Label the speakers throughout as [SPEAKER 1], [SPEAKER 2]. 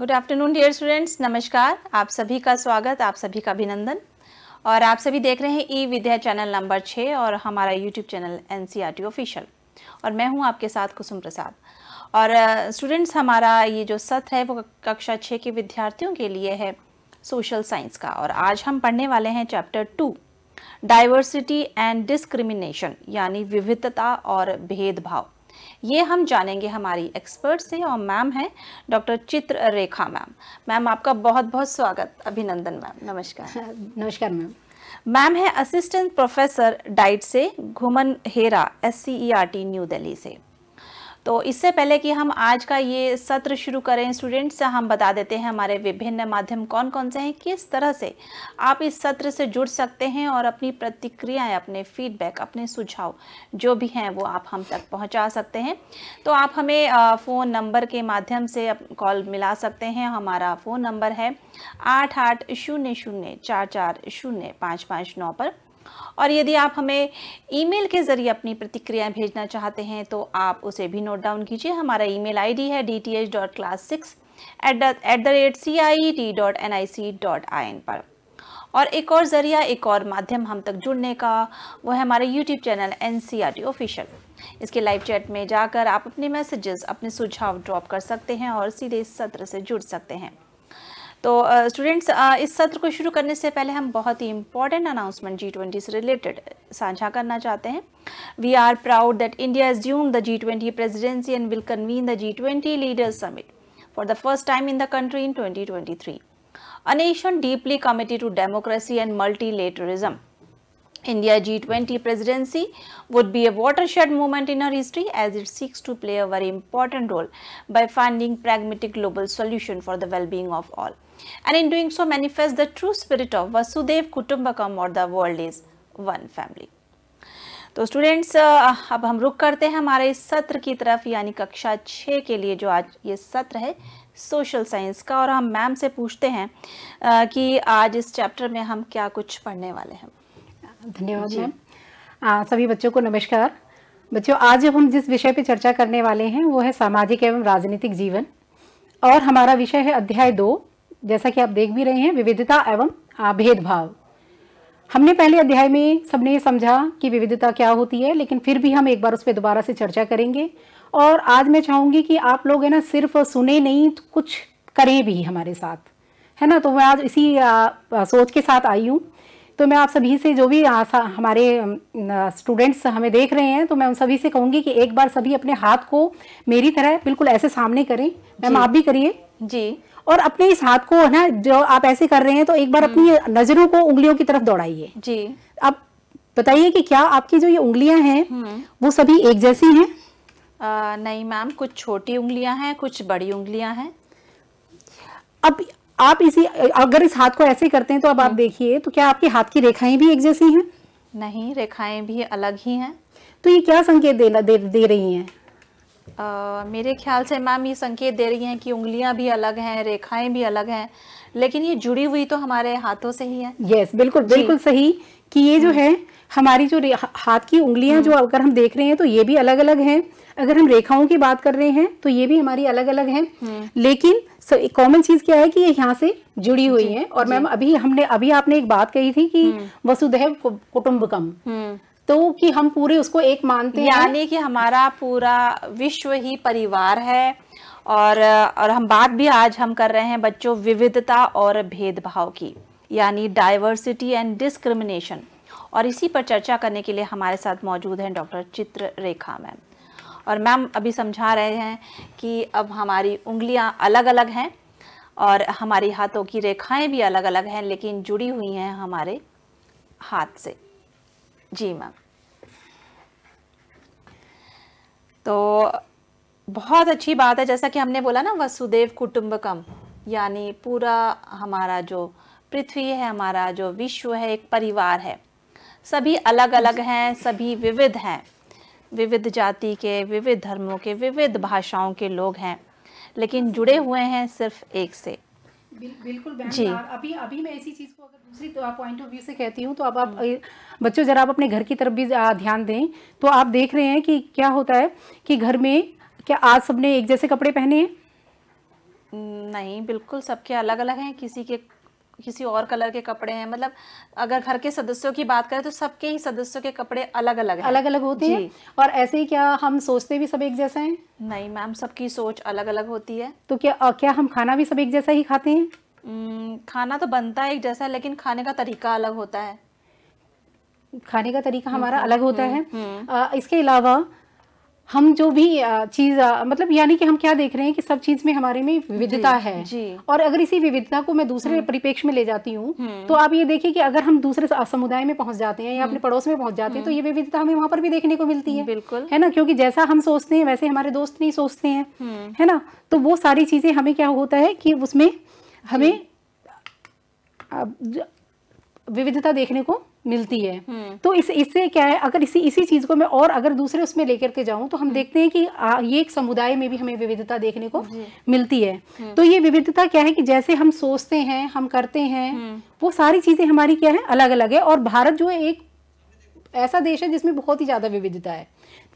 [SPEAKER 1] Good afternoon dear students नमस्कार आप सभी का स्वागत आप सभी का अभिनंदन और आप सभी देख रहे हैं ई विद्या चैनल नंबर छः और हमारा YouTube channel N C official और मैं हूं आपके साथ कुसुम प्रसाद और स्टूडेंट्स uh, हमारा ये जो सत्र है वो कक्षा छः के विद्यार्थियों के लिए है सोशल साइंस का और आज हम पढ़ने वाले हैं chapter two diversity and discrimination यानी विविधता और भेदभाव ये हम जानेंगे हमारी एक्सपर्ट से और मैम हैं डॉक्टर चित्र रेखा मैम मैम आपका बहुत बहुत स्वागत अभिनंदन मैम नमस्कार हाँ, नमस्कार मैम मैम है असिस्टेंट प्रोफेसर डाइट से Ghuman Hera S C R T New Delhi से तो इससे पहले कि हम आज का ये सत्र शुरू करें स्टूडेंट्स हम बता देते हैं हमारे विभिन्न माध्यम कौन कौन से हैं किस तरह से आप इस सत्र से जुड़ सकते हैं और अपनी प्रतिक्रियाएं अपने फीडबैक अपने सुझाव जो भी हैं वो आप हम तक पहुंचा सकते हैं तो आप हमें फ़ोन नंबर के माध्यम से कॉल मिला सकते हैं हमारा फ़ोन नंबर है आठ आठ शून्य शून्य चार चार शून्य पाँच पाँच नौ पर और यदि आप हमें ईमेल के ज़रिए अपनी प्रतिक्रियाएं भेजना चाहते हैं तो आप उसे भी नोट डाउन कीजिए हमारा ईमेल आईडी है D T H dot class six at at the rate C I T dot N I C dot I N पर और एक और ज़रिया एक और माध्यम हम तक जुड़ने का वो है हमारा YouTube channel N C R T official इसके लाइव चैट में जाकर आप अपने मैसेजेस अपने सुझाव ड्रॉप कर सकते हैं और सीधे सत्र से जुड़ सकते हैं तो स्टूडेंट्स इस सत्र को शुरू करने से पहले हम बहुत ही इंपॉर्टेंट अनाउंसमेंट जी ट्वेंटी से रिलेटेड साझा करना चाहते हैं we are proud that India assumes the G twenty presidency and will convene the G twenty leaders summit for the first time in the country in twenty twenty three a nation deeply committed to democracy and multilateralism India G twenty presidency would be a watershed movement in our history as it seeks to play a very important role by finding pragmatic global solution for the wellbeing of all and in doing so manifest the true spirit of Vasudev Kutumbakam or the world is one family. तो students अब हम रुक करते हैं हमारे इस सत्र की तरफ यानी कक्षा छः के लिए जो आज ये सत्र है सोशल साइंस का और हम मैम से पूछते हैं कि आज इस चैप्टर में हम क्या कुछ पढ़ने वाले हैं
[SPEAKER 2] धन्यवाद मैम सभी बच्चों को नमस्कार बच्चों आज जब हम जिस विषय पर चर्चा करने वाले हैं वो है सामाजिक एवं राजनीतिक जीवन और हमारा विषय है अध्याय दो जैसा कि आप देख भी रहे हैं विविधता एवं भेदभाव हमने पहले अध्याय में सबने समझा कि विविधता क्या होती है लेकिन फिर भी हम एक बार उस पर दोबारा से चर्चा करेंगे और आज मैं चाहूँगी कि आप लोग है ना सिर्फ सुने नहीं तो कुछ करें भी हमारे साथ है ना तो मैं आज इसी आ, सोच के साथ आई हूँ तो मैं आप सभी से जो भी हमारे स्टूडेंट्स हमें देख रहे हैं तो मैं उन सभी से कहूँगी कि एक बार सभी अपने हाथ को मेरी तरह बिल्कुल ऐसे सामने करें मैम आप भी करिए जी और अपने इस हाथ को है ना जो आप ऐसे कर रहे हैं तो एक बार हम्म। अपनी नजरों को उंगलियों की तरफ दौड़ाइए जी आप बताइए कि क्या आपकी जो ये उंगलियां हैं हम्म। वो सभी एक जैसी हैं
[SPEAKER 1] नहीं मैम कुछ छोटी उंगलियां हैं कुछ बड़ी उंगलियां हैं
[SPEAKER 2] अब आप इसी अगर इस हाथ को ऐसे करते हैं तो अब आप हम्म। देखिए तो क्या आपके हाथ की रेखाएं भी एक जैसी हैं
[SPEAKER 1] नहीं रेखाएं भी अलग ही हैं
[SPEAKER 2] तो ये क्या संकेत दे, दे, दे रही हैं
[SPEAKER 1] आ, मेरे ख्याल से मैम ये संकेत दे रही हैं कि उंगलियां भी अलग हैं रेखाएं भी अलग हैं लेकिन ये जुड़ी हुई तो हमारे हाथों से ही है
[SPEAKER 2] यस yes, बिल्कुल बिल्कुल सही कि ये जो हम्म। है हमारी जो हाथ की उंगलियां जो हम्म। अगर हम देख रहे हैं तो ये भी अलग अलग हैं अगर हम रेखाओं की बात कर रहे हैं तो ये भी हमारी अलग अलग हैं हम्म। लेकिन कॉमन चीज क्या है कि ये यहाँ से जुड़ी हुई है और मैम अभी हमने अभी आपने एक बात कही थी कि वसुधैव कुटुम्बकम तो कि हम पूरे उसको एक मानते हैं यानी
[SPEAKER 1] कि हमारा पूरा विश्व ही परिवार है और और हम बात भी आज हम कर रहे हैं बच्चों विविधता और भेदभाव की यानी डाइवर्सिटी एंड डिस्क्रिमिनेशन और इसी पर चर्चा करने के लिए हमारे साथ मौजूद हैं डॉक्टर चित्र रेखा मैम और मैम अभी समझा रहे हैं कि अब हमारी उंगलियां अलग अलग हैं और हमारी हाथों की रेखाएं भी अलग अलग हैं लेकिन जुड़ी हुई हैं हमारे हाथ से जी मैम तो बहुत अच्छी बात है जैसा कि हमने बोला ना वसुदेव कुटुंबकम यानी पूरा हमारा जो पृथ्वी है हमारा जो विश्व है एक परिवार है सभी अलग अलग हैं सभी विविध हैं विविध जाति के विविध धर्मों के विविध भाषाओं के लोग हैं लेकिन जुड़े हुए हैं सिर्फ एक से
[SPEAKER 2] बिल, बिल्कुल जी अभी अभी मैं ऐसी चीज़ को अगर दूसरी तो आप पॉइंट ऑफ व्यू से कहती हूँ तो अब आप हम्म। बच्चों ज़रा आप अपने घर की तरफ भी ध्यान दें तो आप देख रहे हैं कि क्या होता है कि घर में क्या आज सबने एक जैसे कपड़े पहने हैं
[SPEAKER 1] नहीं बिल्कुल सबके अलग अलग हैं किसी के किसी और कलर के कपड़े हैं मतलब अगर घर के सदस्यों की बात करें तो सबके ही सदस्यों के कपड़े अलग अलग हैं अलग अलग होते हैं
[SPEAKER 2] और ऐसे ही क्या हम सोचते भी सब एक जैसे हैं नहीं मैम सबकी सोच अलग अलग होती है तो क्या क्या हम खाना भी सब एक जैसा ही खाते
[SPEAKER 1] हैं खाना तो बनता है एक जैसा है लेकिन खाने का तरीका अलग होता है
[SPEAKER 2] खाने का तरीका हमारा हम्म, अलग होता हम्म, है हम्म, इसके अलावा हम जो भी चीज़ मतलब यानी कि हम क्या देख रहे हैं कि सब चीज़ में हमारे में विविधता है जी. और अगर इसी विविधता को मैं दूसरे हम्म। परिपेक्ष में ले जाती हूँ हम्म। तो आप ये देखिए कि अगर हम दूसरे समुदाय में पहुंच जाते हैं या हम्म। अपने पड़ोस में पहुंच जाते हैं तो ये विविधता हमें वहां पर भी देखने को मिलती है बिल्कुल है ना क्योंकि जैसा हम सोचते हैं वैसे हमारे दोस्त नहीं सोचते हैं है ना तो वो सारी चीज़ें हमें क्या होता है कि उसमें हमें विविधता देखने को मिलती है हम्म। तो इस इससे क्या है अगर इसी इसी चीज को मैं और अगर दूसरे उसमें लेकर के जाऊं तो हम हम्म। देखते हैं कि आ, ये एक समुदाय में भी हमें विविधता देखने को मिलती है हम्म। तो ये विविधता क्या है कि जैसे हम सोचते हैं हम करते हैं वो सारी चीजें हमारी क्या है अलग अलग है और भारत जो है एक ऐसा देश है जिसमें बहुत ही ज्यादा विविधता है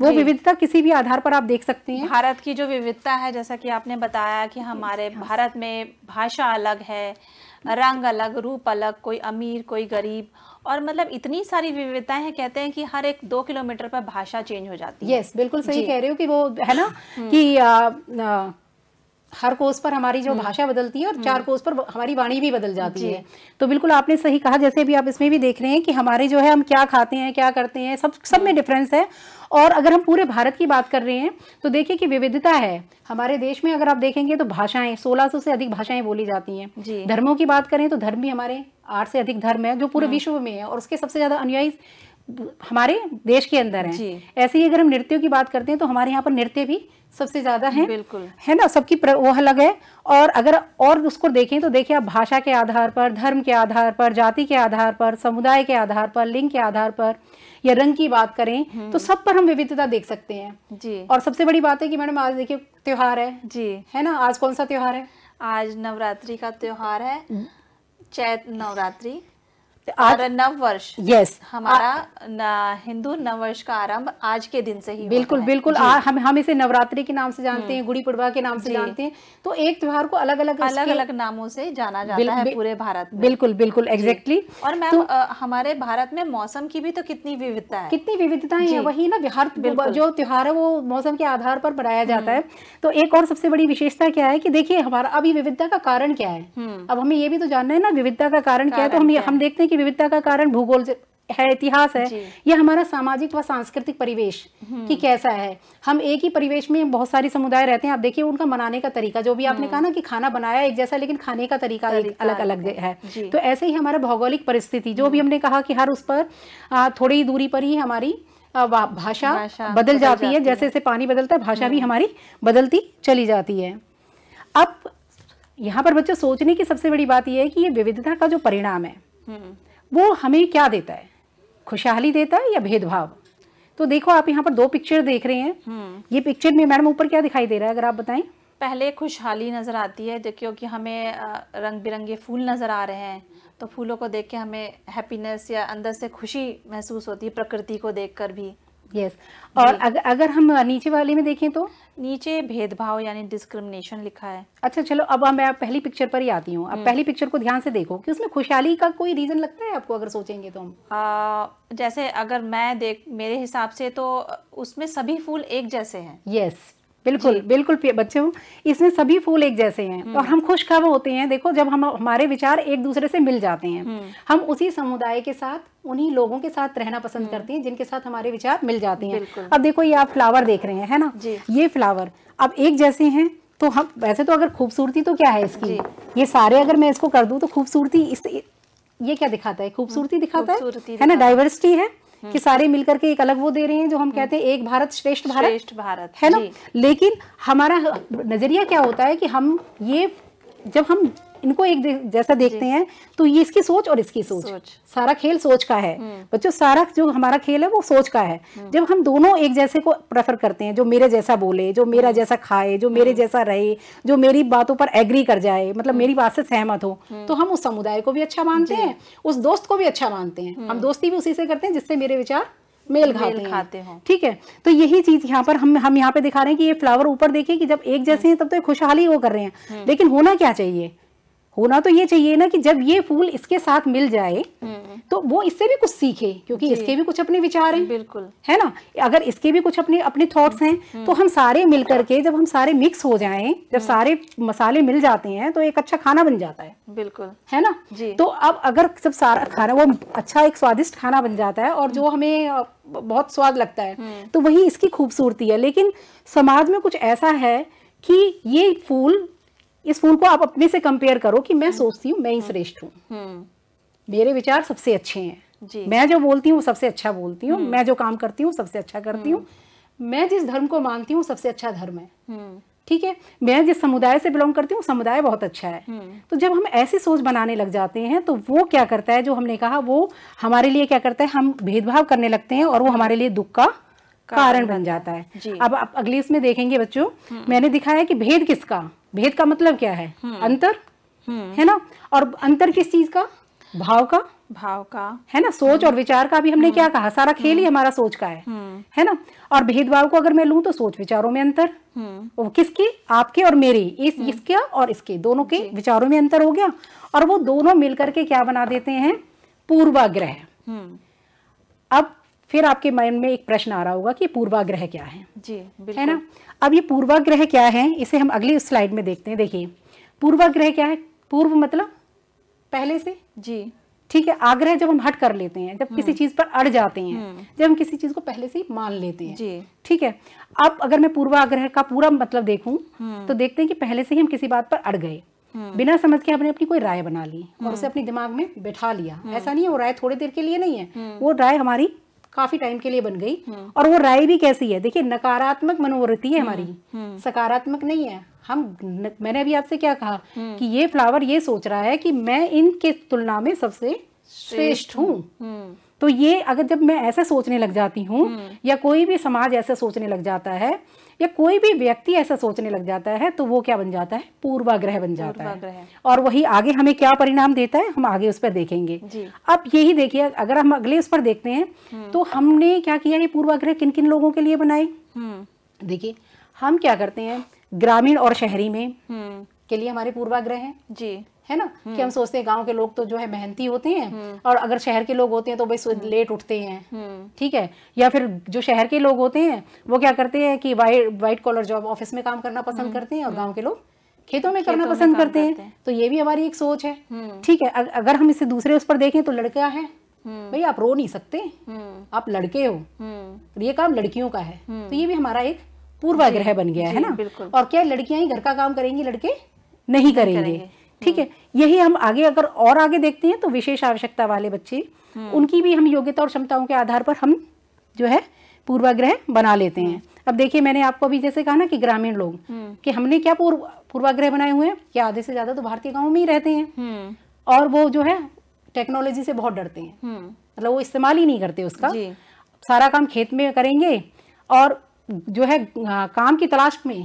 [SPEAKER 2] वो विविधता किसी भी आधार पर आप देख सकते हैं
[SPEAKER 1] भारत की जो विविधता है जैसा कि आपने बताया कि हमारे भारत में भाषा अलग है रंग अलग रूप अलग कोई अमीर कोई गरीब और मतलब इतनी सारी विविधताएं हैं कहते हैं कि हर एक दो किलोमीटर पर भाषा चेंज हो जाती
[SPEAKER 2] है यस yes, बिल्कुल सही कह रहे हो कि वो है ना हम्म। कि आ, आ, हर कोस पर हमारी जो हम्म। भाषा बदलती है और हम्म। चार कोस पर हमारी वाणी भी बदल जाती है तो बिल्कुल आपने सही कहा जैसे भी आप इसमें भी देख रहे हैं कि हमारे जो है हम क्या खाते हैं क्या करते हैं सब सब में डिफरेंस हम्म। है और अगर हम पूरे भारत की बात कर रहे हैं तो देखिए कि विविधता है हमारे देश में अगर आप देखेंगे तो भाषाएं 1600 से अधिक भाषाएं बोली जाती हैं धर्मों की बात करें तो धर्म भी हमारे आठ से अधिक धर्म है जो पूरे विश्व में है और उसके सबसे ज्यादा अनुयायी हमारे देश के अंदर है ऐसे ही अगर हम नृत्यों की बात करते हैं तो हमारे यहाँ पर नृत्य भी सबसे ज़्यादा है बिल्कुल है ना सबकी वो अलग है और अगर और उसको देखें तो देखिए आप भाषा के आधार पर धर्म के आधार पर जाति के आधार पर समुदाय के आधार पर लिंग के आधार पर या रंग की बात करें तो हम्म। सब पर हम विविधता देख सकते हैं जी और सबसे बड़ी बात है कि मैडम आज देखिए त्योहार है जी है ना आज कौन सा त्योहार है आज नवरात्रि का त्योहार
[SPEAKER 1] है चैत नवरात्रि आज नव वर्ष यस हमारा हिंदू नव वर्ष का आरंभ आज के दिन से ही बिल्कुल बिल्कुल आ, हम हम
[SPEAKER 2] इसे नवरात्रि के नाम से जानते हैं हम्म। गुड़ी
[SPEAKER 1] पड़वा के नाम से जानते हैं तो एक त्योहार को अलग अलग अलग अलग नामों से जाना जाता है पूरे भारत में बिल्कुल
[SPEAKER 2] बिल्कुल एग्जैक्टली
[SPEAKER 1] और मैम तो- हमारे भारत में मौसम की भी तो कितनी विविधता है कितनी
[SPEAKER 2] विविधता है वही ना हर जो त्योहार है वो मौसम के आधार पर बनाया जाता हम्म। है तो एक और सबसे बड़ी विशेषता क्या है की देखिये हमारा अभी विविधता का कारण क्या है हम्म। अब हमें ये भी तो जानना है ना विविधता का कारण क्या है तो हम हम देखते हैं की विविधता का कारण भूगोल है इतिहास है यह हमारा सामाजिक व सांस्कृतिक परिवेश हम्म। की कैसा है हम एक ही परिवेश में बहुत सारे समुदाय रहते हैं आप देखिए उनका मनाने का तरीका जो भी आपने हम्म। कहा ना कि खाना बनाया एक जैसा लेकिन खाने का तरीका एक अलग अलग है तो ऐसे ही हमारा भौगोलिक परिस्थिति जो भी हम्म। हमने कहा कि हर उस पर थोड़ी दूरी पर ही हमारी भाषा बदल जाती है जैसे जैसे पानी बदलता है भाषा भी हमारी बदलती चली जाती है अब यहाँ पर बच्चों सोचने की सबसे बड़ी बात यह है कि ये विविधता का जो परिणाम है वो हमें क्या देता है खुशहाली देता है या भेदभाव तो देखो आप यहाँ पर दो पिक्चर देख रहे हैं हम्म। ये पिक्चर में मैडम ऊपर क्या दिखाई दे रहा है अगर आप बताएं
[SPEAKER 1] पहले खुशहाली नज़र आती है जो क्योंकि हमें रंग बिरंगे फूल नज़र आ रहे हैं तो फूलों को देख के हमें हैप्पीनेस या अंदर से खुशी महसूस
[SPEAKER 2] होती है प्रकृति को
[SPEAKER 1] देखकर भी
[SPEAKER 2] यस yes. और अग, अगर हम नीचे वाले में देखें तो नीचे भेदभाव यानी डिस्क्रिमिनेशन लिखा है अच्छा चलो अब मैं पहली पिक्चर पर ही आती हूँ अब हम्म। पहली पिक्चर को ध्यान से देखो कि उसमें खुशहाली का कोई रीजन लगता है आपको अगर सोचेंगे तो हम जैसे
[SPEAKER 1] अगर मैं देख मेरे हिसाब से तो उसमें सभी फूल एक जैसे हैं
[SPEAKER 2] यस yes. बिल्कुल बिल्कुल बच्चों इसमें सभी फूल एक जैसे हैं हम्म। और हम खुश कब होते हैं देखो जब हम हमारे विचार एक दूसरे से मिल जाते हैं हम्म। हम उसी समुदाय के साथ उन्हीं लोगों के साथ रहना पसंद हम्म। करते हैं जिनके साथ हमारे विचार मिल जाते हैं अब देखो ये आप फ्लावर देख रहे हैं है ना ये फ्लावर अब एक जैसे हैं तो हम वैसे तो अगर खूबसूरती तो क्या है इसकी ये सारे अगर मैं इसको कर दूं तो खूबसूरती इस ये क्या दिखाता है खूबसूरती दिखाता है है ना डाइवर्सिटी है कि सारे मिलकर के एक अलग वो दे रहे हैं जो हम कहते हैं एक भारत श्रेष्ठ भारत श्रेष्ठ भारत है ना लेकिन हमारा नजरिया क्या होता है कि हम ये जब हम इनको एक जैसा देखते हैं तो ये इसकी सोच और इसकी सोच, सोच। सारा खेल सोच का है हम्म। बच्चों सारा जो हमारा खेल है वो सोच का है हम्म। जब हम दोनों एक जैसे को प्रेफर करते हैं जो मेरे जैसा बोले जो मेरा हम्म। जैसा खाए जो मेरे जैसा रहे जो मेरी बातों पर एग्री कर जाए मतलब मेरी बात से सहमत हो तो हम उस समुदाय को भी अच्छा मानते हैं उस दोस्त को भी अच्छा मानते हैं हम दोस्ती भी उसी से करते हैं जिससे मेरे विचार मेल खाते, मेल खाते हैं ठीक है तो यही चीज यहाँ पर हम हम यहाँ पे दिखा रहे हैं कि ये फ्लावर ऊपर देखे कि जब एक जैसे हैं तब तो खुशहाली वो कर रहे हैं लेकिन होना क्या चाहिए होना तो ये चाहिए ना कि जब ये फूल इसके साथ मिल जाए हम्म। तो वो इससे भी कुछ सीखे क्योंकि इसके भी कुछ अपने विचार हैं बिल्कुल है ना अगर इसके भी कुछ अपने अपने थॉट्स हैं हम्म। तो हम सारे मिल करके जब हम सारे मिक्स हो जाएं जब हम्म। सारे मसाले मिल जाते हैं तो एक अच्छा खाना बन जाता है बिल्कुल है ना जी तो अब अगर सब सारा खाना वो अच्छा एक स्वादिष्ट खाना बन जाता है और जो हमें बहुत स्वाद लगता है तो वही इसकी खूबसूरती है लेकिन समाज में कुछ ऐसा है कि ये फूल इस फूल को आप अपने से कंपेयर करो कि मैं हम्म। सोचती हूँ मैं ही हम्म। श्रेष्ठ हूँ हम्म। मेरे विचार सबसे अच्छे हैं जी। मैं जो बोलती हूँ सबसे अच्छा बोलती हूँ मैं जो काम करती हूँ सबसे अच्छा करती हूँ मैं जिस धर्म को मानती हूँ सबसे अच्छा धर्म है ठीक है मैं जिस समुदाय से बिलोंग करती हूँ समुदाय बहुत अच्छा है तो जब हम ऐसी सोच बनाने लग जाते हैं तो वो क्या करता है जो हमने कहा वो हमारे लिए क्या करता है हम भेदभाव करने लगते हैं और वो हमारे लिए दुख का कारण बन जाता है अब आप अगले इसमें देखेंगे बच्चों मैंने दिखाया कि भेद किसका भेद का मतलब क्या है हम्म। अंतर हम्म। है ना और अंतर किस चीज का भाव का भाव का है ना सोच और हम्म। विचार का भी हमने क्या कहा सारा खेल ही हमारा सोच का है है ना और भेदभाव को अगर मैं लू तो सोच विचारों में अंतर वो किसके आपके और मेरे इस इसके और इसके दोनों के विचारों में अंतर हो गया और वो दोनों मिलकर के क्या बना देते हैं पूर्वाग्रह अब फिर आपके माइंड में एक प्रश्न आ रहा होगा कि पूर्वाग्रह क्या है जी है ना अब ये पूर्वाग्रह क्या है इसे हम अगली स्लाइड में देखते हैं देखिए पूर्वाग्रह क्या है पूर्व मतलब पहले से जी ठीक है आग्रह जब हम हट कर लेते हैं जब किसी हम्म। चीज पर अड़ जाते हैं हम्म। जब हम किसी चीज को पहले से ही मान लेते हैं ठीक है अब अगर मैं पूर्वाग्रह का पूरा मतलब देखूं हम्म। तो देखते हैं कि पहले से ही हम किसी बात पर अड़ गए बिना समझ के हमने अपनी कोई राय बना ली और उसे अपने दिमाग में बैठा लिया ऐसा नहीं है वो राय थोड़ी देर के लिए नहीं है वो राय हमारी काफी टाइम के लिए बन गई हम्म। और वो राय भी कैसी है देखिए नकारात्मक मनोवृत्ति है हम्म, हमारी हम्म। सकारात्मक नहीं है हम न, मैंने अभी आपसे क्या कहा कि ये फ्लावर ये सोच रहा है कि मैं इनके तुलना में सबसे श्रेष्ठ
[SPEAKER 1] हूँ
[SPEAKER 2] तो ये अगर जब मैं ऐसे सोचने लग जाती हूँ या कोई भी समाज ऐसे सोचने लग जाता है या कोई भी व्यक्ति ऐसा सोचने लग जाता है तो वो क्या बन जाता है पूर्वाग्रह बन जाता है और वही आगे हमें क्या परिणाम देता है हम आगे उस पर देखेंगे अब यही देखिए अगर हम अगले उस पर देखते हैं हम्म। तो हमने क्या किया ये पूर्वाग्रह किन किन लोगों के लिए बनाए हम्म। देखिए हम क्या करते हैं ग्रामीण और शहरी में हम्म। के लिए हमारे पूर्वाग्रह हैं जी है ना कि हम हम्म। सोचते हैं गांव के लोग तो जो है मेहनती होते हैं हम्म। और अगर शहर के लोग होते हैं तो भाई हम्म। लेट उठते हैं ठीक है या फिर जो शहर के लोग होते हैं वो क्या करते हैं कि वाइट कॉलर जॉब ऑफिस में काम करना पसंद करते हैं और गाँव के लोग खेतों में करना पसंद करते हैं तो ये भी हमारी एक सोच है ठीक है अगर हम इसे दूसरे उस पर देखें तो लड़का है भाई आप रो नहीं सकते आप लड़के हो ये काम लड़कियों का है तो ये भी हमारा एक
[SPEAKER 1] पूर्वाग्रह बन गया है ना
[SPEAKER 2] और क्या लड़कियां ही घर का काम करेंगी लड़के नहीं करेंगे ठीक है यही हम आगे अगर और आगे देखते हैं तो विशेष आवश्यकता वाले बच्चे हम्म। उनकी भी हम योग्यता और क्षमताओं के आधार पर हम जो है पूर्वाग्रह बना लेते हैं हम्म। अब देखिए मैंने आपको अभी जैसे कहा ना कि ग्रामीण लोग हम्म। कि हमने क्या पूर्व पूर्वाग्रह बनाए हुए हैं क्या आधे से ज्यादा तो भारतीय गाँव में ही रहते हैं और वो जो है टेक्नोलॉजी से बहुत डरते हैं मतलब वो इस्तेमाल ही नहीं करते उसका सारा काम खेत में करेंगे और जो है काम की तलाश में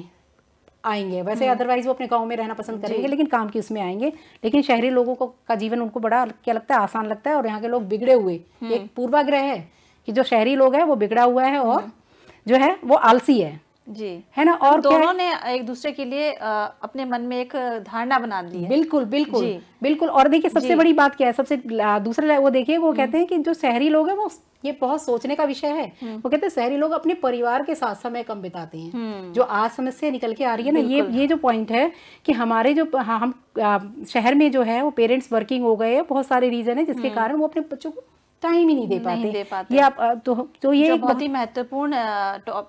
[SPEAKER 2] आएंगे वैसे अदरवाइज हम्म। वो अपने गाँव में रहना पसंद करेंगे लेकिन काम की उसमें आएंगे लेकिन शहरी लोगों को का जीवन उनको बड़ा क्या लगता है आसान लगता है और यहाँ के लोग बिगड़े हुए हम्म। एक पूर्वाग्रह है कि जो शहरी लोग हैं वो बिगड़ा हुआ है और हम्म। जो है वो आलसी है जी है ना और तो दोनों ने
[SPEAKER 1] एक दूसरे के लिए अपने मन में एक धारणा बना दी है बिल्कुल बिल्कुल बिल्कुल
[SPEAKER 2] और देखिए सबसे बड़ी बात क्या है सबसे दूसरे वो देखिए वो हम्म। कहते हैं कि जो शहरी लोग हैं वो ये बहुत सोचने का विषय है हम्म। वो कहते हैं शहरी लोग अपने परिवार के साथ समय कम बिताते हैं हम्म। जो आज समस्या निकल के आ रही है ना ये ये जो पॉइंट है कि हमारे जो हम शहर में जो है वो पेरेंट्स वर्किंग हो गए बहुत सारे रीजन है जिसके कारण वो अपने बच्चों को टाइम ही नहीं दे पाते, नहीं दे पाते। ये आप तो तो ये बहुत ही
[SPEAKER 1] महत्वपूर्ण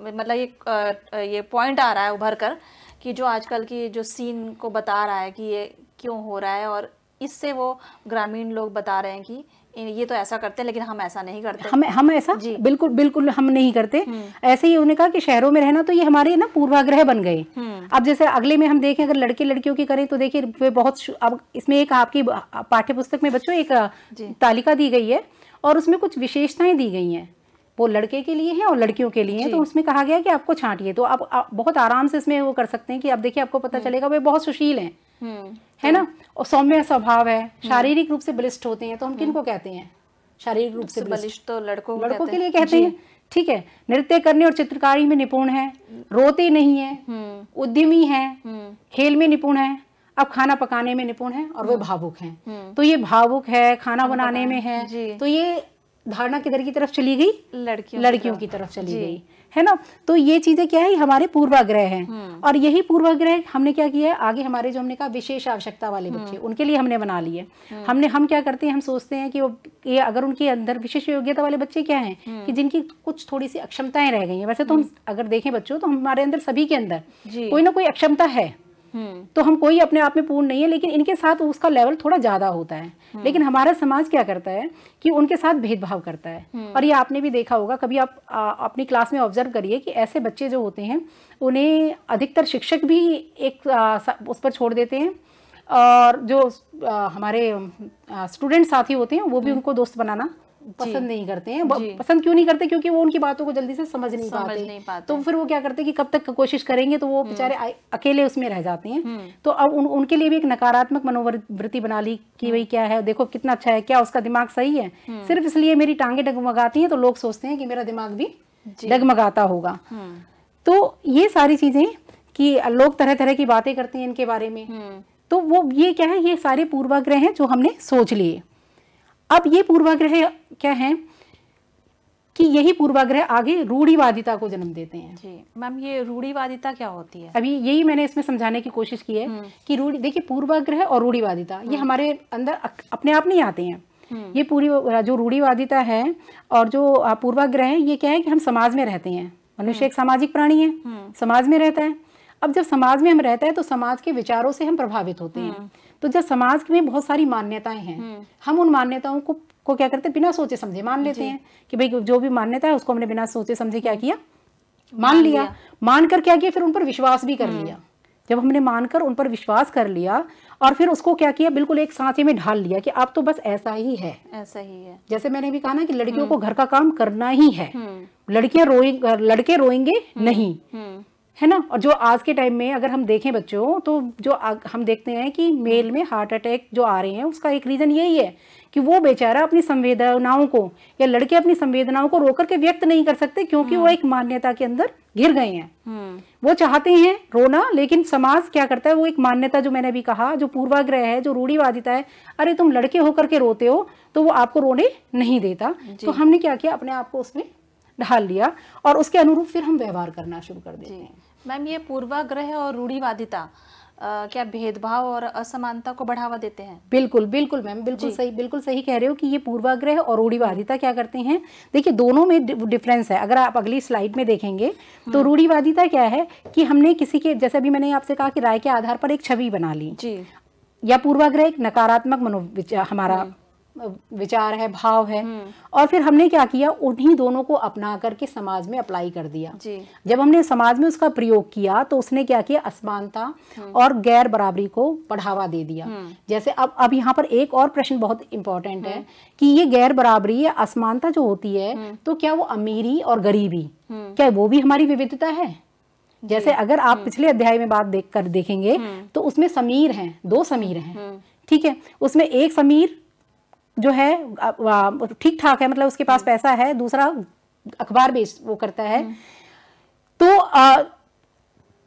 [SPEAKER 1] मतलब ये ये पॉइंट आ रहा है उभर कर कि जो आजकल की जो सीन को बता रहा है कि ये क्यों हो रहा है और इससे वो ग्रामीण लोग बता रहे हैं कि ये तो ऐसा करते हैं लेकिन हम ऐसा नहीं करते हम हम
[SPEAKER 2] ऐसा जी बिल्कुल बिल्कुल हम नहीं करते हम्म। ऐसे ही उन्होंने कहा कि शहरों में रहना तो ये हमारे ना पूर्वाग्रह बन गए हम्म। अब जैसे अगले में हम देखें अगर लड़के लड़कियों की करें तो देखिए वे बहुत अब इसमें एक आपकी पाठ्य पुस्तक में बच्चों एक तालिका दी गई है और उसमें कुछ विशेषताएं दी गई हैं वो लड़के के लिए हैं और लड़कियों के लिए हैं तो उसमें कहा गया कि आपको छांटिए तो आप, बहुत आराम से इसमें वो कर सकते हैं कि आप देखिए आपको पता हम्म। चलेगा वे बहुत सुशील हैं हम्म, है ना हम्म। और सौम्य स्वभाव है शारीरिक रूप से बलिष्ठ होते हैं तो हम किन को कहते हैं शारीरिक रूप से तो बलिष्ठ
[SPEAKER 1] तो लड़कों लड़कों के लिए कहते हैं
[SPEAKER 2] ठीक है नृत्य करने और चित्रकारी में निपुण है रोते नहीं है उद्यमी है खेल में निपुण है अब खाना पकाने में निपुण है और वे हाँ। भावुक हैं हम्म। तो ये भावुक है खाना बनाने में है तो ये धारणा किधर की तरफ चली गई लड़कियों लड़कियों की तरफ चली गई है ना तो ये चीजें क्या है हमारे पूर्वाग्रह हैं हम्म। और यही पूर्वाग्रह हमने क्या किया है आगे हमारे जो हमने कहा विशेष आवश्यकता वाले हम्म। बच्चे उनके लिए हमने बना लिए हमने हम क्या करते हैं हम सोचते हैं कि वो ये अगर उनके अंदर विशेष योग्यता वाले बच्चे क्या हैं कि जिनकी कुछ थोड़ी सी अक्षमताएं रह गई है वैसे तो हम अगर देखें बच्चों तो हमारे अंदर सभी के अंदर कोई ना कोई अक्षमता है तो हम कोई अपने आप में पूर्ण नहीं है लेकिन इनके साथ उसका लेवल थोड़ा ज्यादा होता है हम्म। लेकिन हमारा समाज क्या करता है कि उनके साथ भेदभाव करता है हम्म। और ये आपने भी देखा होगा कभी आप आ, अपनी क्लास में ऑब्जर्व करिए कि ऐसे बच्चे जो होते हैं उन्हें अधिकतर शिक्षक भी एक आ, उस पर छोड़ देते हैं और जो आ, हमारे स्टूडेंट साथी होते हैं वो भी हम्म। उनको दोस्त बनाना पसंद नहीं करते हैं पसंद क्यों नहीं करते क्योंकि वो उनकी बातों को जल्दी से समझ नहीं, समझ पाते, नहीं पाते तो फिर वो क्या करते हैं कि कब तक कोशिश करेंगे तो वो हम्म। बेचारे अकेले उसमें रह जाते हैं हम्म। तो अब उन, उनके लिए भी एक नकारात्मक मनोवृत्ति बना ली कि भाई हम्म। क्या है देखो कितना अच्छा है क्या उसका दिमाग सही है सिर्फ इसलिए मेरी टांगे डगमगाती है तो लोग सोचते हैं कि मेरा दिमाग भी डगमगाता होगा तो ये सारी चीजें कि लोग तरह तरह की बातें करते हैं इनके बारे में तो वो ये क्या है ये सारे पूर्वाग्रह हैं जो हमने सोच लिए अब ये पूर्वाग्रह क्या है कि यही पूर्वाग्रह आगे रूढ़ीवादिता को जन्म देते हैं जी
[SPEAKER 1] मैम ये रूढ़िवादिता क्या होती है
[SPEAKER 2] अभी यही मैंने इसमें समझाने की कोशिश की है हम्म। कि रूढ़ी देखिए पूर्वाग्रह और रूढ़ीवादिता ये हम्म। हमारे अंदर अपने आप नहीं आते हैं हम्म। ये पूरी जो रूढ़ीवादिता है और जो पूर्वाग्रह है ये क्या है कि हम समाज में रहते हैं मनुष्य एक सामाजिक प्राणी है समाज में रहता है अब जब समाज में हम रहता है तो समाज के विचारों से हम प्रभावित होते हैं तो जब समाज में बहुत सारी मान्यताएं हैं हम्म। हम उन मान्यताओं को को क्या करते बिना सोचे समझे मान लेते हैं कि भाई जो भी मान्यता है उसको हमने बिना सोचे समझे क्या किया मान लिया मान कर क्या किया फिर उन पर विश्वास भी कर हम्म। लिया जब हमने मानकर उन पर विश्वास कर लिया और फिर उसको क्या किया बिल्कुल एक सांचे में ढाल लिया कि आप तो बस ऐसा ही है
[SPEAKER 1] ऐसा ही है
[SPEAKER 2] जैसे मैंने भी कहा ना कि लड़कियों हम्म। को घर का काम करना ही है लड़कियां रोए लड़के रोएंगे नहीं है ना और जो आज के टाइम में अगर हम देखें बच्चों तो जो हम देखते हैं कि मेल में हार्ट अटैक जो आ रहे हैं उसका एक रीज़न यही है कि वो बेचारा अपनी संवेदनाओं को या लड़के अपनी संवेदनाओं को रोकर के व्यक्त नहीं कर सकते क्योंकि वो हम्म। एक मान्यता के अंदर घिर गए हैं हम्म। वो चाहते हैं रोना लेकिन समाज क्या करता है वो एक मान्यता जो मैंने अभी कहा जो पूर्वाग्रह है जो रूढ़ीवादिता है अरे तुम लड़के होकर के रोते हो तो वो आपको रोने नहीं देता तो हमने क्या किया अपने आप को उसमें ढाल लिया और उसके अनुरूप फिर हम व्यवहार करना शुरू कर देते हैं
[SPEAKER 1] मैम ये पूर्वाग्रह और रूढ़ीवादिता Uh, क्या भेदभाव और असमानता को बढ़ावा देते हैं
[SPEAKER 2] बिल्कुल बिल्कुल मैम बिल्कुल सही बिल्कुल सही कह रहे हो कि ये पूर्वाग्रह और रूढ़ीवादिता क्या करते हैं देखिए दोनों में डिफरेंस है अगर आप अगली स्लाइड में देखेंगे हम्म। तो रूढ़ीवादिता क्या है कि हमने किसी के जैसे अभी मैंने आपसे कहा कि राय के आधार पर एक छवि बना ली जी या पूर्वाग्रह एक नकारात्मक मनोविचार हमारा विचार है भाव है हम्म। और फिर हमने क्या किया उन्हीं दोनों को अपना करके समाज में अप्लाई कर दिया जब हमने समाज में उसका प्रयोग किया तो उसने क्या किया असमानता हम्म। और गैर बराबरी को बढ़ावा दे दिया हम्म। जैसे अब अब यहाँ पर एक और प्रश्न बहुत इंपॉर्टेंट है कि ये गैर बराबरी या असमानता जो होती है तो क्या वो अमीरी और गरीबी क्या वो भी हमारी विविधता है जैसे अगर आप पिछले अध्याय में बात देख कर देखेंगे तो उसमें समीर हैं दो समीर हैं ठीक है उसमें एक समीर जो है ठीक ठाक है मतलब उसके पास हम्म। पैसा है दूसरा अखबार बेच वो करता है हम्म। तो आ,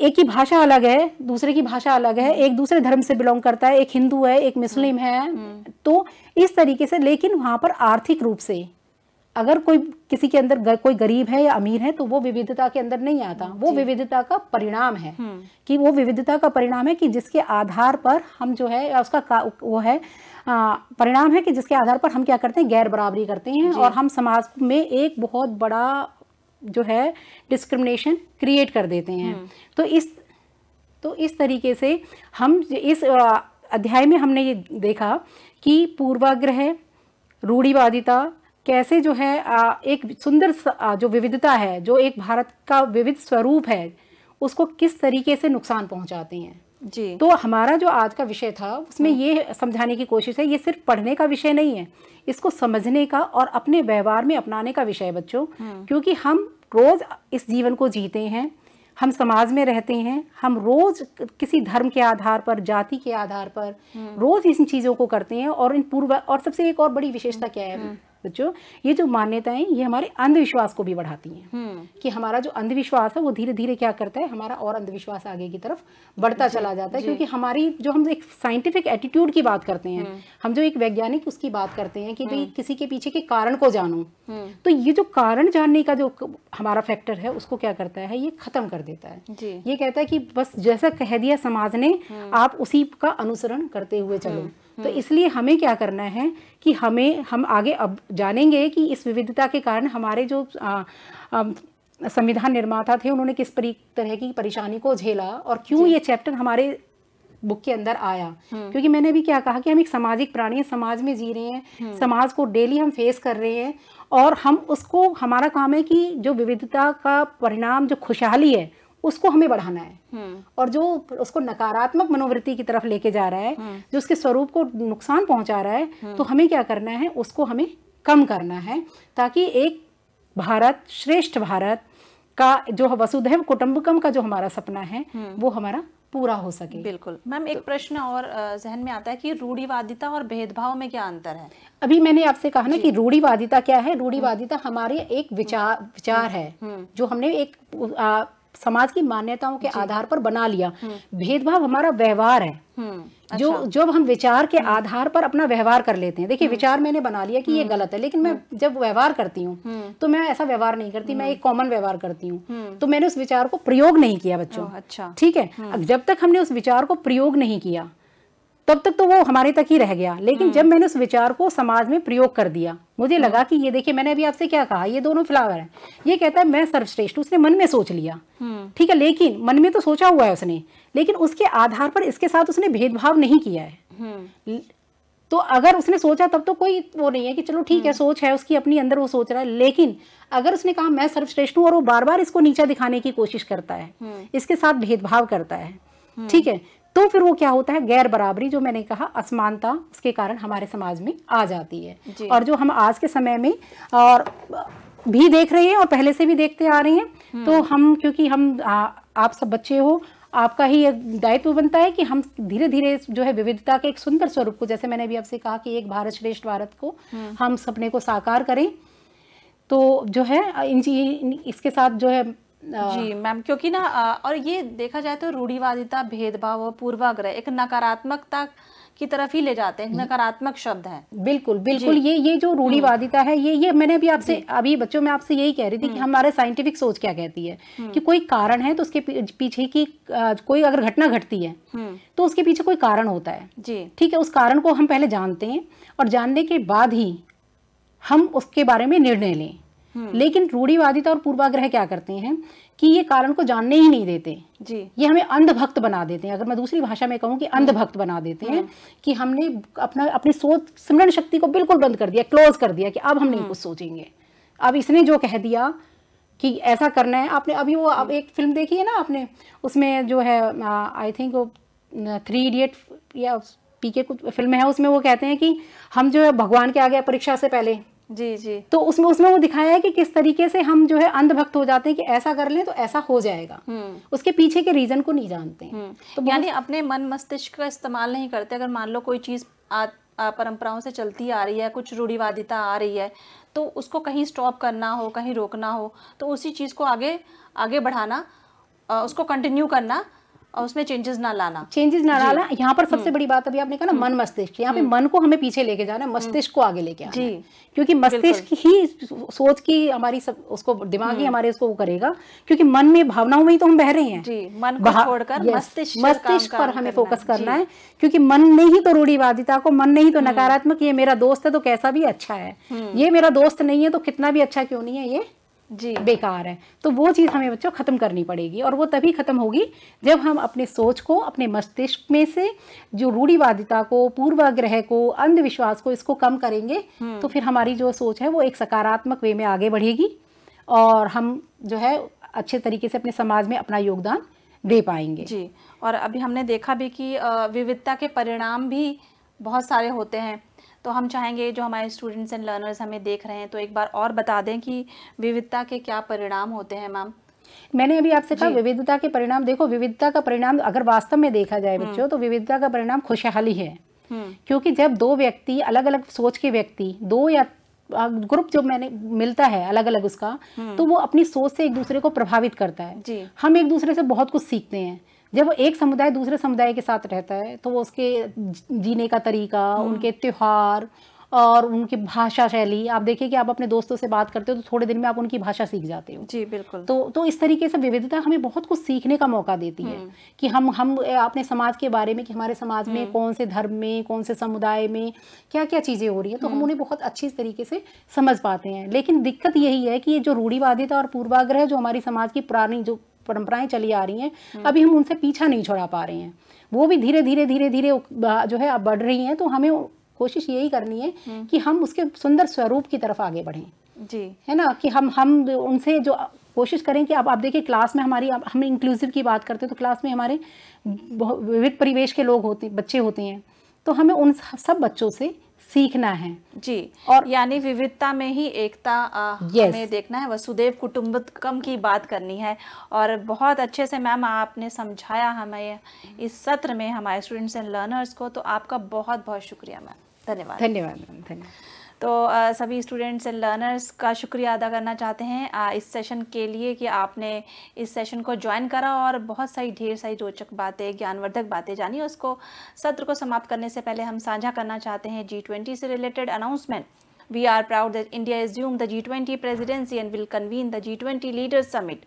[SPEAKER 2] एक की भाषा अलग है दूसरे की भाषा अलग है हम्म। एक दूसरे धर्म से बिलोंग करता है एक हिंदू है एक मुस्लिम है तो इस तरीके से लेकिन वहां पर आर्थिक रूप से अगर कोई किसी के अंदर गर, कोई गरीब है या अमीर है तो वो विविधता के अंदर नहीं आता वो विविधता का परिणाम है कि वो विविधता का परिणाम है कि जिसके आधार पर हम जो है या उसका वो है परिणाम है कि जिसके आधार पर हम क्या करते हैं गैर बराबरी करते हैं और हम समाज में एक बहुत बड़ा जो है डिस्क्रिमिनेशन क्रिएट कर देते हैं हम्म। तो इस तो इस तरीके से हम इस अध्याय में हमने ये देखा कि पूर्वाग्रह रूढ़िवादिता कैसे जो है एक सुंदर जो विविधता है जो एक भारत का विविध स्वरूप है उसको किस तरीके से नुकसान पहुंचाते हैं जी तो हमारा जो आज का विषय था उसमें हम्म। ये समझाने की कोशिश है ये सिर्फ पढ़ने का विषय नहीं है इसको समझने का और अपने व्यवहार में अपनाने का विषय है बच्चों हम्म। क्योंकि हम रोज़ इस जीवन को जीते हैं हम समाज में रहते हैं हम रोज किसी धर्म के आधार पर जाति के आधार पर हम्म। रोज इन चीजों को करते हैं और इन पूर्व और सबसे एक और बड़ी विशेषता क्या है बच्चों ये जो मान्यताएं ये हमारे अंधविश्वास को भी बढ़ाती हैं हम्म। कि हमारा जो अंधविश्वास है वो धीरे धीरे क्या करता है हमारा और अंधविश्वास आगे की तरफ बढ़ता चला जाता है क्योंकि हमारी जो हम एक साइंटिफिक एटीट्यूड की बात करते हैं हम्म। हम जो एक वैज्ञानिक उसकी बात करते हैं कि भाई हम्म। किसी के पीछे के कारण को जानो तो ये जो कारण जानने का जो हमारा फैक्टर है उसको क्या करता है ये खत्म कर देता है ये कहता है कि बस जैसा कह दिया समाज ने आप उसी का अनुसरण करते हुए चलो हम्म। तो इसलिए हमें क्या करना है कि हमें हम आगे अब जानेंगे कि इस विविधता के कारण हमारे जो आ, आ, संविधान निर्माता थे उन्होंने किस तरह की परेशानी को झेला और क्यों ये चैप्टर हमारे बुक के अंदर आया हम्म। क्योंकि मैंने भी क्या कहा कि हम एक सामाजिक प्राणी हैं समाज में जी रहे हैं हम्म। समाज को डेली हम फेस कर रहे हैं और हम उसको हमारा काम है कि जो विविधता का परिणाम जो खुशहाली है उसको हमें बढ़ाना है हम्म। और जो उसको नकारात्मक मनोवृत्ति की तरफ लेके जा रहा है हम्म। जो उसके स्वरूप को नुकसान पहुंचा रहा है हम्म। तो हमें क्या करना है उसको हमें कम करना है ताकि एक भारत श्रेष्ठ भारत का जो वसुधैव कुटुंबकम का जो हमारा सपना है वो हमारा पूरा हो सके
[SPEAKER 1] बिल्कुल मैम एक तो, प्रश्न और जहन में आता है कि रूढ़ीवादिता और भेदभाव में क्या अंतर है
[SPEAKER 2] अभी मैंने आपसे कहा ना कि रूढ़ीवादिता क्या है रूढ़ीवादिता हमारे एक विचार विचार है जो हमने एक समाज की मान्यताओं के आधार पर बना लिया हम्म। भेदभाव हमारा व्यवहार है हम्म, अच्छा। जो जब हम विचार के हम्म। आधार पर अपना व्यवहार कर लेते हैं देखिए विचार मैंने बना लिया कि ये गलत है लेकिन मैं जब व्यवहार करती हूँ तो मैं ऐसा व्यवहार नहीं करती मैं एक कॉमन व्यवहार करती हूँ तो मैंने उस विचार को प्रयोग नहीं किया बच्चों अच्छा ठीक है जब तक हमने उस विचार को प्रयोग नहीं किया तब तक तो वो हमारे तक ही रह गया लेकिन हम्म। जब मैंने उस विचार को समाज में प्रयोग कर दिया मुझे हम्म। लगा कि ये देखिए मैंने अभी आपसे क्या कहा ये दोनों फ्लावर हैं ये कहता है मैं सर्वश्रेष्ठ उसने मन में सोच लिया हम्म। ठीक है लेकिन मन में तो सोचा हुआ है उसने लेकिन उसके आधार पर इसके साथ उसने भेदभाव नहीं किया है तो अगर उसने सोचा तब तो कोई वो नहीं है कि चलो ठीक है सोच है उसकी अपनी अंदर वो सोच रहा है लेकिन अगर उसने कहा मैं सर्वश्रेष्ठ हूँ और वो बार बार इसको नीचा दिखाने की कोशिश करता है इसके साथ भेदभाव करता है ठीक है तो फिर वो क्या होता है गैर बराबरी जो मैंने कहा असमानता उसके कारण हमारे समाज में आ जाती है और जो हम आज के समय में और भी देख रहे हैं और पहले से भी देखते आ रहे हैं हम्म। तो हम क्योंकि हम आ, आप सब बच्चे हो आपका ही दायित्व बनता है कि हम धीरे धीरे जो है विविधता के एक सुंदर स्वरूप को जैसे मैंने अभी आपसे कहा कि एक भारत श्रेष्ठ भारत को हम्म। हम सपने को साकार करें तो जो है इन इसके साथ जो है जी मैम
[SPEAKER 1] क्योंकि ना और ये देखा जाए तो रूढ़िवादिता भेदभाव और पूर्वाग्रह एक नकारात्मकता की तरफ ही ले जाते हैं नकारात्मक शब्द है
[SPEAKER 2] बिल्कुल बिल्कुल ये ये जो हम्म। रूढ़िवादिता है ये ये मैंने भी आपसे अभी बच्चों में आपसे यही कह रही थी कि हम्म। हमारे साइंटिफिक सोच क्या कहती है हम्म। कि कोई कारण है तो उसके पीछे की कोई अगर घटना घटती है तो उसके पीछे कोई कारण होता है जी ठीक है उस कारण को हम पहले जानते हैं और जानने के बाद ही हम उसके बारे में निर्णय लें हम्म। लेकिन रूढ़ीवादिता और पूर्वाग्रह क्या करते हैं कि ये कारण को जानने ही नहीं देते जी ये हमें अंधभक्त बना देते हैं अगर मैं दूसरी भाषा में कहूँ कि हम्म। अंधभक्त बना देते हैं हम्म। कि हमने अपना अपनी सोच स्मरण शक्ति को बिल्कुल बंद कर दिया क्लोज कर दिया कि अब हम नहीं कुछ सोचेंगे अब इसने जो कह दिया कि ऐसा करना है आपने अभी वो अब एक फिल्म देखी है ना आपने उसमें जो है आई थिंक वो थ्री इडियट या पी के कुछ फिल्म है उसमें वो कहते हैं कि हम जो है भगवान के आगे परीक्षा से पहले जी जी तो उसमें उसमें वो दिखाया है कि किस तरीके से हम जो है अंधभक्त हो जाते हैं कि ऐसा कर लें तो ऐसा हो जाएगा हम्म। उसके पीछे के रीजन को नहीं जानते
[SPEAKER 1] हम्म। तो यानी अपने मन मस्तिष्क का इस्तेमाल नहीं करते अगर मान लो कोई चीज़ परंपराओं से चलती आ रही है कुछ रूढ़िवादिता आ रही है तो उसको कहीं स्टॉप करना हो कहीं रोकना हो तो उसी चीज़ को आगे आगे बढ़ाना उसको कंटिन्यू करना
[SPEAKER 2] और उसमें चेंजेस ना लाना चेंजेस ना लाना यहाँ पर सबसे हम्म। बड़ी बात अभी आपने कहा ना मन हम्म। मस्तिष्क यहाँ पे हम्म। मन को हमें पीछे लेके जाना है मस्तिष्क को आगे लेके आना क्योंकि मस्तिष्क ही सोच की हमारी सब उसको दिमाग ही हमारे उसको वो करेगा क्योंकि मन में भावनाओं में ही तो हम बह रहे हैं जी मन को छोड़कर मस्तिष्क मस्तिष्क पर हमें फोकस करना है क्योंकि मन ने ही तो रूढ़ीवादिता को मन ने ही तो नकारात्मक ये मेरा दोस्त है तो कैसा भी अच्छा है ये मेरा दोस्त नहीं है तो कितना भी अच्छा क्यों नहीं है ये जी बेकार है तो वो चीज़ हमें बच्चों ख़त्म करनी पड़ेगी और वो तभी ख़त्म होगी जब हम अपने सोच को अपने मस्तिष्क में से जो रूढ़ीवादिता को पूर्वाग्रह को अंधविश्वास को इसको कम करेंगे हम्म। तो फिर हमारी जो सोच है वो एक सकारात्मक वे में आगे बढ़ेगी और हम जो है अच्छे तरीके से अपने समाज में अपना योगदान दे पाएंगे जी
[SPEAKER 1] और अभी हमने देखा भी कि विविधता के परिणाम भी बहुत सारे होते हैं तो हम चाहेंगे जो हमारे स्टूडेंट्स एंड लर्नर्स हमें देख रहे हैं तो एक बार और बता दें कि विविधता के क्या परिणाम होते हैं मैम
[SPEAKER 2] मैंने अभी आपसे कहा विविधता के परिणाम देखो विविधता का परिणाम अगर वास्तव में देखा जाए बच्चों हम्म। तो विविधता का परिणाम खुशहाली है हम्म। क्योंकि जब दो व्यक्ति अलग अलग सोच के व्यक्ति दो या ग्रुप जो मैंने मिलता है अलग अलग उसका हम्म। तो वो अपनी सोच से एक दूसरे को प्रभावित करता है हम एक दूसरे से बहुत कुछ सीखते हैं जब एक समुदाय दूसरे समुदाय के साथ रहता है तो वो उसके जीने का तरीका हम्म। उनके त्यौहार और उनकी भाषा शैली आप देखिए कि आप अपने दोस्तों से बात करते हो तो थोड़े दिन में आप उनकी भाषा सीख जाते हो जी बिल्कुल तो तो इस तरीके से विविधता हमें बहुत कुछ सीखने का मौका देती है हम्म। कि हम हम अपने समाज के बारे में कि हमारे समाज में हम्म। कौन से धर्म में कौन से समुदाय में क्या क्या चीज़ें हो रही है तो हम उन्हें बहुत अच्छी तरीके से समझ पाते हैं लेकिन दिक्कत यही है कि ये जो रूढ़ीवादिता और पूर्वाग्रह जो हमारी समाज की पुरानी जो परंपराएं चली आ रही हैं हम्म। अभी हम उनसे पीछा नहीं छोड़ा पा रहे हैं वो भी धीरे धीरे धीरे धीरे जो है अब बढ़ रही हैं तो हमें कोशिश यही करनी है हम्म। कि हम उसके सुंदर स्वरूप की तरफ आगे बढ़ें जी है ना कि हम हम उनसे जो कोशिश करें कि अब आप देखिए क्लास में हमारी हम इंक्लूसिव की बात करते हैं तो क्लास में हमारे विविध परिवेश के लोग होते बच्चे होते हैं तो हमें उन सब बच्चों से सीखना है
[SPEAKER 1] जी और यानी विविधता में ही एकता हमें देखना है वसुदेव कुटुम्बकम की बात करनी है और बहुत अच्छे से मैम आपने समझाया हमें इस सत्र में हमारे स्टूडेंट्स एंड लर्नर्स को तो आपका बहुत बहुत शुक्रिया मैम धन्यवाद धन्यवाद मैम धन्यवाद तो आ, सभी स्टूडेंट्स एंड लर्नर्स का शुक्रिया अदा करना चाहते हैं आ, इस सेशन के लिए कि आपने इस सेशन को ज्वाइन करा और बहुत सारी ढेर सारी रोचक बातें ज्ञानवर्धक बातें जानी उसको सत्र को समाप्त करने से पहले हम साझा करना चाहते हैं जी ट्वेंटी से related announcement we are proud assumes the G twenty presidency and will convene the G twenty leaders summit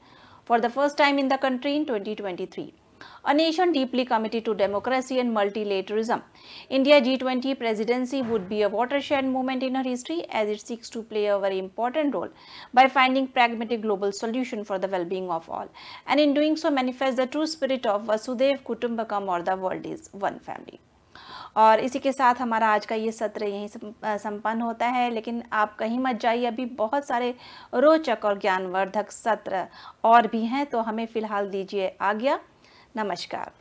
[SPEAKER 1] for the first time in the country in twenty twenty three a nation deeply committed to democracy and multilateralism. India G20 presidency would be a watershed moment in our history as it seeks to play a very important role by finding pragmatic global solution for the well-being of all and in doing so manifest the true spirit of Vasudev Kutumbakam or the world is one family. और इसी के साथ हमारा आज का ये सत्र यहीं संपन्न होता है लेकिन आप कहीं मत जाइए अभी बहुत सारे रोचक और ज्ञानवर्धक सत्र और भी हैं तो हमें फ़िलहाल दीजिए आज्ञा Namaskar.